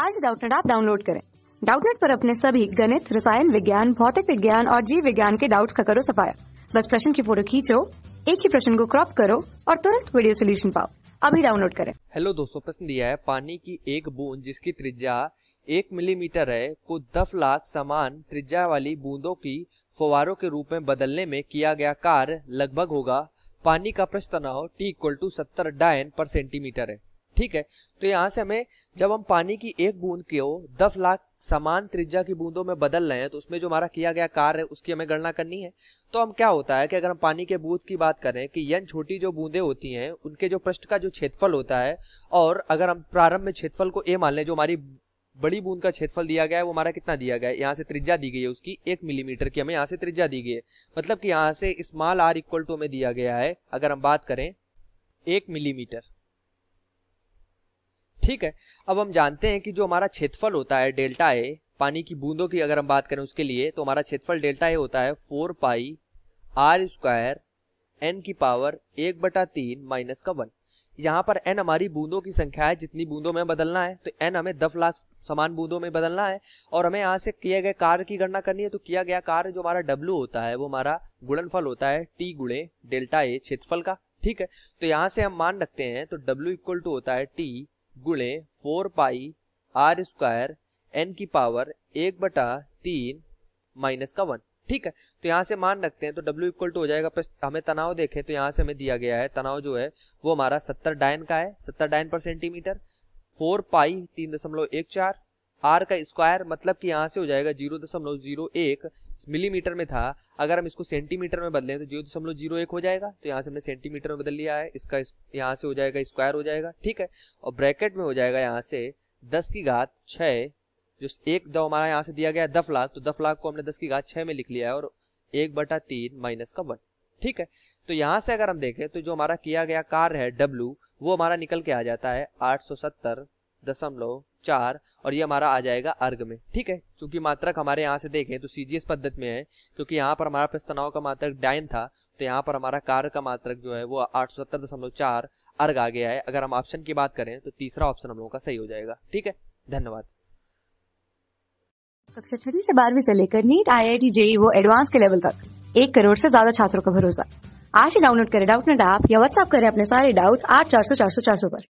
आज डाउटनेट आप डाउनलोड करें डाउटनेट पर अपने सभी गणित रसायन विज्ञान भौतिक विज्ञान और जीव विज्ञान के डाउट्स का करो सफाया बस प्रश्न की फोटो खींचो एक ही प्रश्न को क्रॉप करो और तुरंत वीडियो सोल्यूशन पाओ अभी डाउनलोड करें हेलो दोस्तों प्रश्न दिया है पानी की एक बूंद जिसकी त्रिज्या एक मिलीमीटर है को दस लाख समान त्रिज्या वाली बूंदों की फवारों के रूप में बदलने में किया गया कार्य लगभग होगा पानी का प्रश्न तनाव टी इक्वल टू सत्तर डायन पर सेंटीमीटर है ठीक है तो यहाँ से हमें जब हम पानी की एक बूंद हो दस लाख समान त्रिज्या की बूंदों में बदल रहे हैं तो उसमें जो हमारा किया गया कार्य है उसकी हमें गणना करनी है तो हम क्या होता है कि अगर हम पानी के बूंद की बात करें कि यन छोटी जो बूंदें होती हैं उनके जो पृष्ठ का जो क्षेत्रफल होता है और अगर हम प्रारंभ में क्षेत्रफल को ए मान लें जो हमारी बड़ी बूंद का क्षेत्रफल दिया गया है वो हमारा कितना दिया गया है यहाँ से त्रिज्या दी गई है उसकी एक मिलीमीटर की हमें यहाँ से त्रिज्या दी गई है मतलब कि यहाँ से स्मॉल आर इक्वल टू हमें दिया गया है अगर हम बात करें एक मिलीमीटर ठीक है अब हम जानते हैं कि जो हमारा क्षेत्रफल होता है डेल्टा ए पानी की बूंदों की अगर हम बात करें उसके लिए तो हमारा क्षेत्रफल डेल्टा ए होता है four pi R square N की पावर एक बटा तीन माइनस का वन यहाँ पर एन हमारी बूंदों की संख्या है जितनी बूंदों में बदलना है तो एन हमें दस लाख समान बूंदों में बदलना है और हमें यहाँ से किए गए कार्य की गणना करनी है तो किया गया कार्य जो हमारा डब्ल्यू होता है वो हमारा गुणनफल होता है टी गुणे डेल्टा ए क्षेत्रफल का ठीक है तो यहाँ से हम मान रखते हैं तो डब्ल्यू इक्वल टू होता है टी गुणे four pi R square N की पावर एक बटा तीन माइनस का वन ठीक है तो यहाँ से मान रखते हैं तो W इक्वल टू हो जाएगा पर हमें तनाव देखें तो यहाँ से हमें दिया गया है तनाव जो है वो हमारा सत्तर डायन का है सत्तर डायन पर सेंटीमीटर फोर पाई तीन दशमलव एक चार आर का स्क्वायर मतलब कि यहाँ से हो जाएगा जीरो दशमलव जीरो एक मिलीमीटर में था अगर हम इसको सेंटीमीटर में बदलें तो जीरो दशमलव जीरो एक हो जाएगा तो यहाँ से हमने सेंटीमीटर में बदल लिया है इसका इस, यहाँ से हो जाएगा स्क्वायर हो जाएगा ठीक है और ब्रैकेट में हो जाएगा यहाँ से दस की घात छः जो एक दो हमारा यहाँ से दिया गया है दस लाख तो दस लाख को हमने दस की घात छः में लिख लिया है और एक बटा तीन माइनस का वन ठीक है तो यहाँ से अगर हम देखें तो जो हमारा किया गया कार है डब्लू वो हमारा निकल के आ जाता है आठ सौ सत्तर दशमलव चार और ये हमारा आ जाएगा अर्घ में ठीक है क्योंकि मात्रक हमारे यहाँ से देखें तो सीजीएस पद्धति में है क्योंकि यहाँ पर हमारा प्रस्तनाव का मात्रक डाइन था तो यहाँ पर हमारा कार्य का मात्रक जो है वो आठ सौ सत्तर दशमलव चार अर्घ आ गया है अगर हम ऑप्शन की बात करें तो तीसरा ऑप्शन हम लोगों का सही हो जाएगा ठीक है धन्यवाद कक्षा छठी से बारहवीं से लेकर NEET I I T JEE वो एडवांस के लेवल तक एक करोड़ से ज्यादा छात्रों का भरोसा आज ही डाउनलोड करें डाउट नेट ऐप या व्हाट्सअप करें अपने सारे डाउट्स आठ चार सौ चार सौ चार सौ पर